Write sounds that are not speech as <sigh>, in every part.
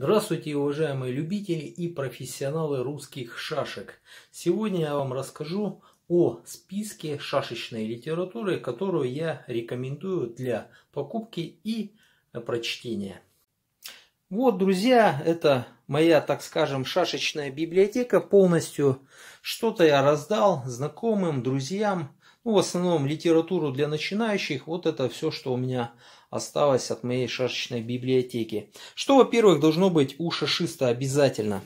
Здравствуйте, уважаемые любители и профессионалы русских шашек. Сегодня я вам расскажу о списке шашечной литературы, которую я рекомендую для покупки и прочтения. Вот, друзья, это моя, так скажем, шашечная библиотека полностью. Что-то я раздал знакомым, друзьям, ну, в основном литературу для начинающих. Вот это все, что у меня осталось от моей шашечной библиотеки. Что, во-первых, должно быть у шашиста обязательно?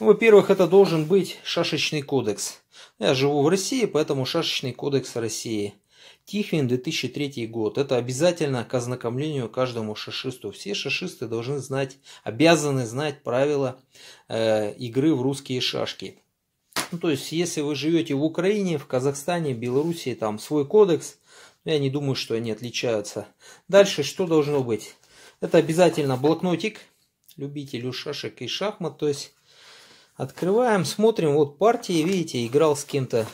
Ну, во-первых, это должен быть шашечный кодекс. Я живу в России, поэтому шашечный кодекс России. Тихвин, 2003 год. Это обязательно к ознакомлению каждому шашисту. Все шашисты должны знать, обязаны знать правила э, игры в русские шашки. Ну, то есть, если вы живете в Украине, в Казахстане, Белоруссии, там свой кодекс, ну, я не думаю, что они отличаются. Дальше что должно быть? Это обязательно блокнотик, любителю шашек и шахмат. То есть, открываем, смотрим, вот партии, видите, играл с кем-то.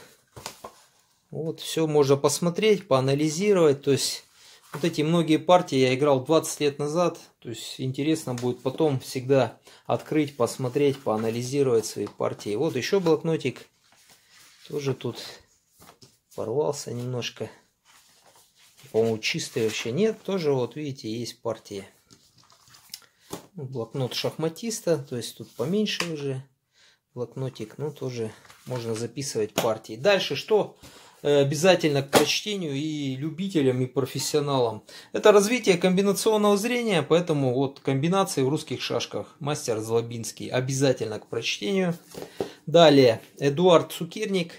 Вот все можно посмотреть, поанализировать. То есть, вот эти многие партии я играл 20 лет назад, то есть интересно будет потом всегда открыть, посмотреть, поанализировать свои партии. Вот еще блокнотик, тоже тут порвался немножко. По-моему, чистый вообще нет, тоже вот видите, есть партии. Ну, блокнот шахматиста, то есть тут поменьше уже блокнотик, ну тоже можно записывать партии. Дальше что? Что? Э, обязательно к прочтению и любителям, и профессионалам. Это развитие комбинационного зрения, поэтому вот комбинации в русских шашках. Мастер Злобинский обязательно к прочтению. Далее Эдуард Цукерник,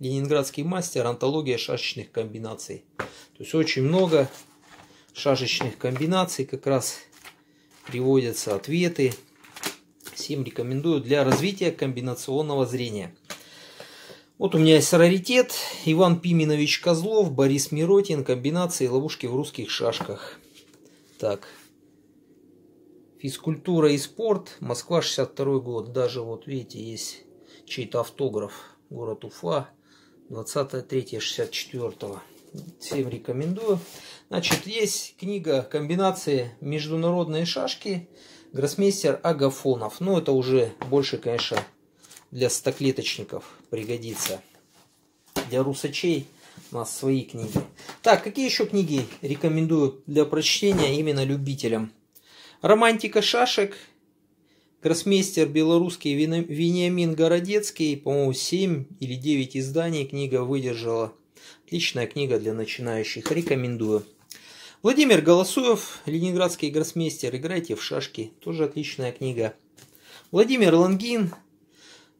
ленинградский мастер, антология шашечных комбинаций. То есть очень много шашечных комбинаций, как раз приводятся ответы. Всем рекомендую для развития комбинационного зрения. Вот у меня есть раритет. Иван Пименович Козлов, Борис Миротин. Комбинации ловушки в русских шашках. Так. Физкультура и спорт. Москва, 62 год. Даже вот, видите, есть чей-то автограф. Город Уфа. 23-64. Всем рекомендую. Значит, есть книга комбинации «Международные шашки». Гроссмейстер Агафонов. Ну, это уже больше, конечно, для стоклеточников пригодится. Для русачей у нас свои книги. Так, какие еще книги рекомендую для прочтения именно любителям? «Романтика шашек», «Гроссмейстер белорусский Вениамин Городецкий», по-моему, 7 или 9 изданий книга выдержала. Отличная книга для начинающих, рекомендую. Владимир Голосуев, ленинградский гроссмейстер, «Играйте в шашки», тоже отличная книга. Владимир Лангин,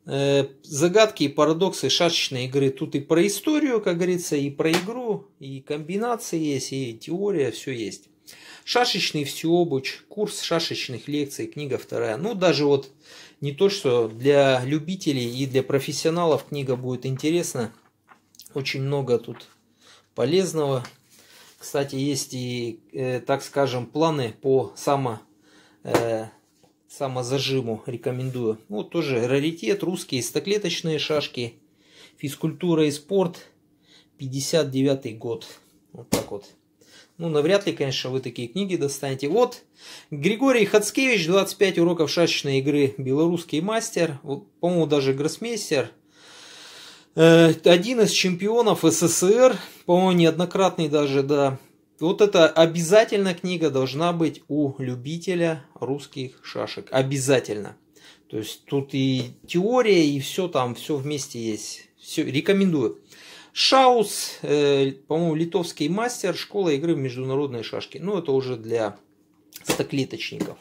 Э, загадки и парадоксы шашечной игры. Тут и про историю, как говорится, и про игру, и комбинации есть, и теория, все есть. Шашечный всеобуч, курс шашечных лекций, книга вторая. Ну, даже вот не то, что для любителей и для профессионалов книга будет интересна. Очень много тут полезного. Кстати, есть и, э, так скажем, планы по само... Э, самозажиму рекомендую. Ну, вот тоже раритет, русские стоклеточные шашки, физкультура и спорт, 59 год. Вот так вот. Ну, навряд ли, конечно, вы такие книги достанете. Вот, Григорий Хацкевич, 25 уроков шашечной игры, белорусский мастер, вот, по-моему, даже гроссмейстер. Э, один из чемпионов СССР, по-моему, неоднократный даже, да, вот это обязательно книга должна быть у любителя русских шашек. Обязательно. То есть тут и теория, и все там, все вместе есть. Все, рекомендую. Шаус, э, по-моему, литовский мастер, школа игры в международные шашки. Ну, это уже для стоклеточников.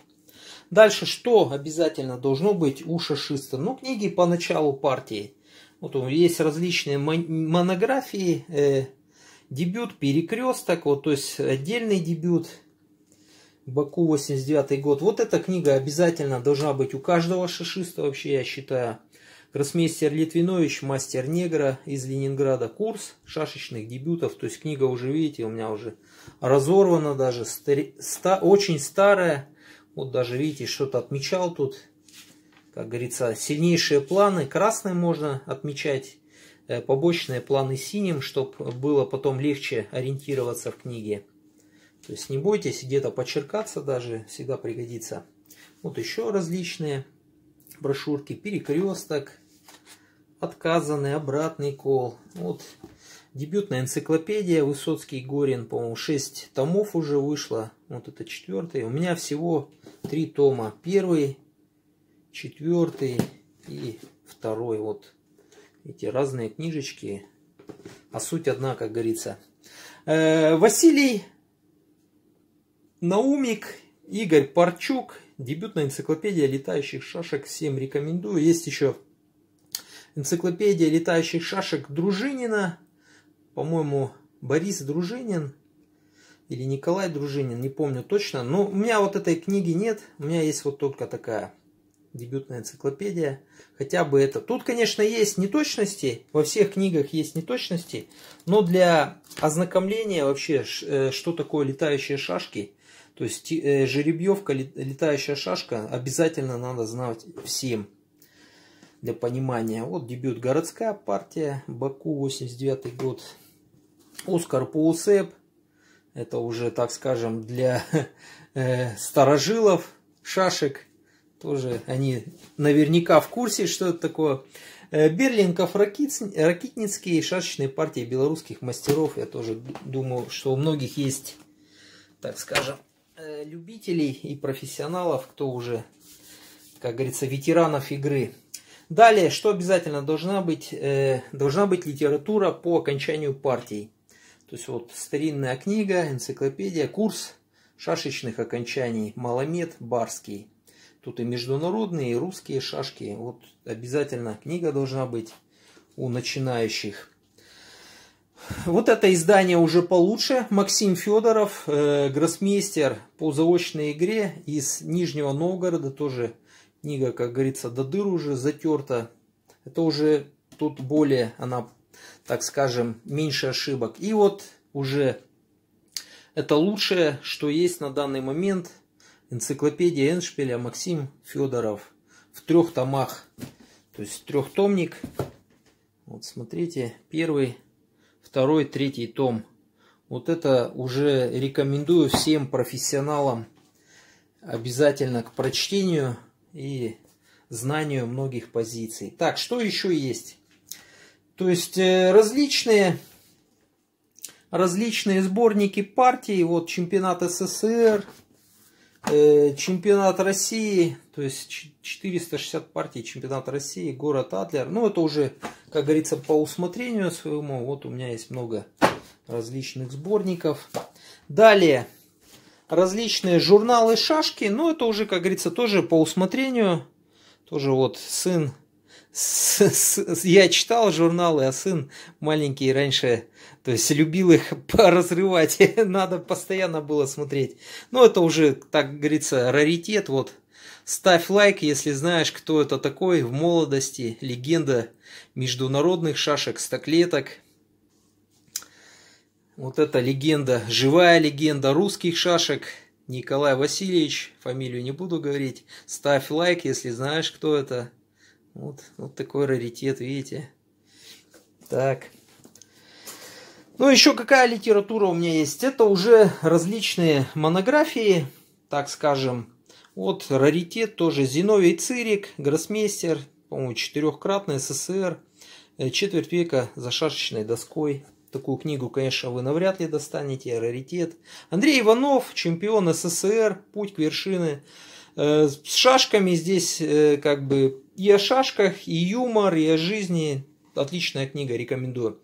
Дальше, что обязательно должно быть у шашиста? Ну, книги по началу партии. Вот есть различные монографии, э, Дебют «Перекресток», вот, то есть отдельный дебют, Баку 89 год. Вот эта книга обязательно должна быть у каждого шишиста вообще, я считаю. Гроссмейстер Литвинович, мастер негра из Ленинграда. Курс шашечных дебютов. То есть книга уже, видите, у меня уже разорвана даже. Стари, ста, очень старая. Вот даже, видите, что-то отмечал тут. Как говорится, сильнейшие планы. Красные можно отмечать. Э, побочные планы синим, чтобы было потом легче ориентироваться в книге. То есть не бойтесь где-то подчеркаться даже, всегда пригодится. Вот еще различные брошюрки. Перекресток, отказанный, обратный кол. Вот дебютная энциклопедия Высоцкий Горин, по-моему, 6 томов уже вышло. Вот это четвертый. У меня всего три тома. Первый, четвертый и второй. Вот эти разные книжечки, а суть одна, как говорится. Э -э, Василий Наумик, Игорь Парчук, дебютная энциклопедия летающих шашек, всем рекомендую. Есть еще энциклопедия летающих шашек Дружинина, по-моему, Борис Дружинин или Николай Дружинин, не помню точно. Но у меня вот этой книги нет, у меня есть вот только такая дебютная энциклопедия. Хотя бы это. Тут, конечно, есть неточности. Во всех книгах есть неточности. Но для ознакомления вообще, э, что такое летающие шашки, то есть э, жеребьевка, летающая шашка, обязательно надо знать всем для понимания. Вот дебют городская партия, Баку, 89 год. Оскар Паусеп, это уже, так скажем, для <laughs> э, старожилов шашек. Тоже они наверняка в курсе, что это такое. Э, Берлинков, Ракитницкий, шашечные партии белорусских мастеров. Я тоже думаю, что у многих есть, так скажем, э, любителей и профессионалов, кто уже, как говорится, ветеранов игры. Далее, что обязательно должна быть, э, должна быть литература по окончанию партий. То есть вот старинная книга, энциклопедия, курс шашечных окончаний, маломет, барский. Тут и международные, и русские шашки. Вот обязательно книга должна быть у начинающих. Вот это издание уже получше. Максим Федоров, э, гроссмейстер по заочной игре из Нижнего Новгорода. Тоже книга, как говорится, до дыр уже затерта. Это уже тут более, она, так скажем, меньше ошибок. И вот уже это лучшее, что есть на данный момент Энциклопедия Эншпиля Максим Федоров в трех томах. То есть трехтомник. Вот смотрите, первый, второй, третий том. Вот это уже рекомендую всем профессионалам обязательно к прочтению и знанию многих позиций. Так, что еще есть? То есть э, различные, различные сборники партий, вот чемпионат СССР, Э, чемпионат России, то есть 460 партий Чемпионат России, город Адлер. Ну, это уже, как говорится, по усмотрению своему. Вот у меня есть много различных сборников. Далее, различные журналы шашки. Ну, это уже, как говорится, тоже по усмотрению. Тоже вот сын я читал журналы, а сын маленький раньше, то есть любил их <laughs> разрывать, надо постоянно было смотреть. Но ну, это уже, так говорится, раритет, вот. Ставь лайк, если знаешь, кто это такой в молодости, легенда международных шашек, стоклеток. Вот это легенда, живая легенда русских шашек, Николай Васильевич, фамилию не буду говорить. Ставь лайк, если знаешь, кто это. Вот, вот такой раритет, видите. Так. Ну, еще какая литература у меня есть? Это уже различные монографии, так скажем. Вот раритет тоже Зиновий Цирик, гроссмейстер, по-моему, четырехкратный СССР, э, четверть века за шашечной доской. Такую книгу, конечно, вы навряд ли достанете, раритет. Андрей Иванов, чемпион СССР, путь к вершине. Э, с шашками здесь э, как бы и о шашках, и юмор, и о жизни. Отличная книга, рекомендую.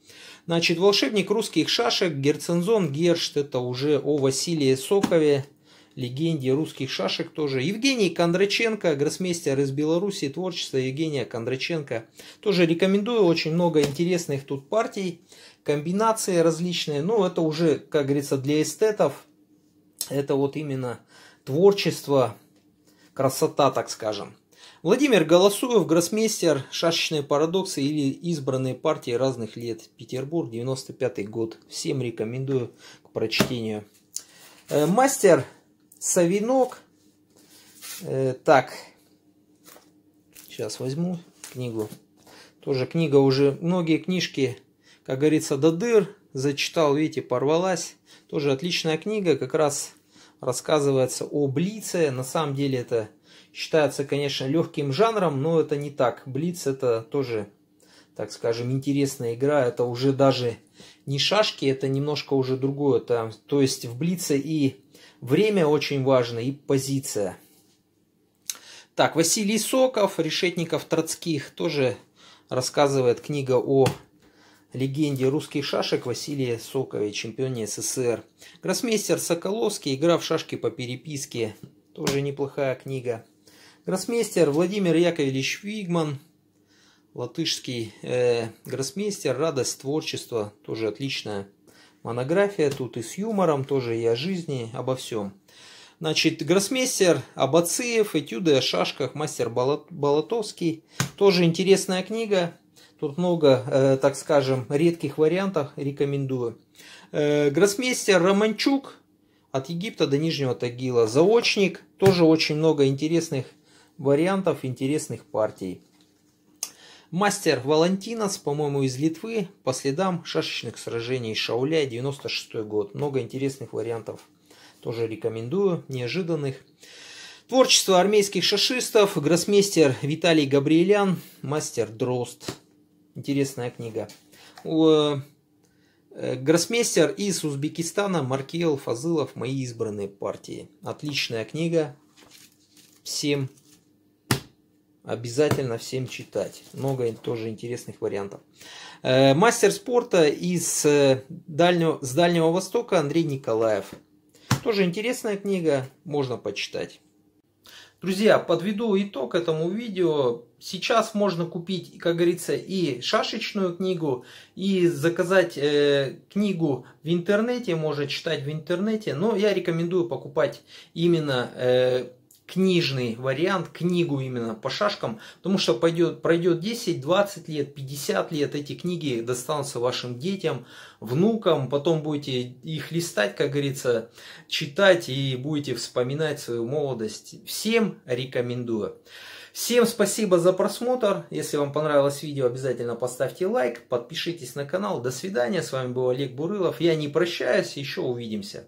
Значит, «Волшебник русских шашек», Герцензон, Гершт, это уже о Василии Сокове, легенде русских шашек тоже. Евгений Кондраченко, гроссмейстер из Беларуси, творчество Евгения Кондраченко. Тоже рекомендую, очень много интересных тут партий, комбинации различные. Но ну, это уже, как говорится, для эстетов. Это вот именно творчество, красота, так скажем. Владимир Голосуев, гроссмейстер, шашечные парадоксы или избранные партии разных лет. Петербург, 95 год. Всем рекомендую к прочтению. Э, мастер Савинок. Э, так, сейчас возьму книгу. Тоже книга уже, многие книжки, как говорится, до дыр. Зачитал, видите, порвалась. Тоже отличная книга, как раз рассказывается о Блице. На самом деле это считается, конечно, легким жанром, но это не так. Блиц это тоже, так скажем, интересная игра. Это уже даже не шашки, это немножко уже другое. Там, то есть в Блице и время очень важно, и позиция. Так, Василий Соков, Решетников Троцких, тоже рассказывает книга о легенде русских шашек Василия Сокове, чемпионе СССР. Гроссмейстер Соколовский, игра в шашки по переписке, тоже неплохая книга. Гроссмейстер Владимир Яковлевич Вигман, латышский э, гроссмейстер, радость творчества, тоже отличная монография, тут и с юмором, тоже и о жизни, обо всем. Значит, гроссмейстер Абациев, этюды о шашках, мастер Болотовский, тоже интересная книга, тут много, э, так скажем, редких вариантов, рекомендую. Э, гроссмейстер Романчук, от Египта до Нижнего Тагила. Заочник, тоже очень много интересных вариантов интересных партий. Мастер Валентинос, по-моему, из Литвы, по следам шашечных сражений Шауля, 96 год. Много интересных вариантов. Тоже рекомендую, неожиданных. Творчество армейских шашистов, гроссмейстер Виталий Габриэлян, мастер Дрозд. Интересная книга. Э, гроссмейстер из Узбекистана Маркел Фазылов «Мои избранные партии». Отличная книга. Всем Обязательно всем читать. Много тоже интересных вариантов. Э, мастер спорта из э, дальнего, с Дальнего Востока Андрей Николаев. Тоже интересная книга, можно почитать. Друзья, подведу итог этому видео. Сейчас можно купить, как говорится, и шашечную книгу, и заказать э, книгу в интернете, можно читать в интернете. Но я рекомендую покупать именно э, книжный вариант, книгу именно по шашкам, потому что пойдет, пройдет 10, 20 лет, 50 лет, эти книги достанутся вашим детям, внукам, потом будете их листать, как говорится, читать и будете вспоминать свою молодость. Всем рекомендую. Всем спасибо за просмотр. Если вам понравилось видео, обязательно поставьте лайк, подпишитесь на канал. До свидания. С вами был Олег Бурылов. Я не прощаюсь. Еще увидимся.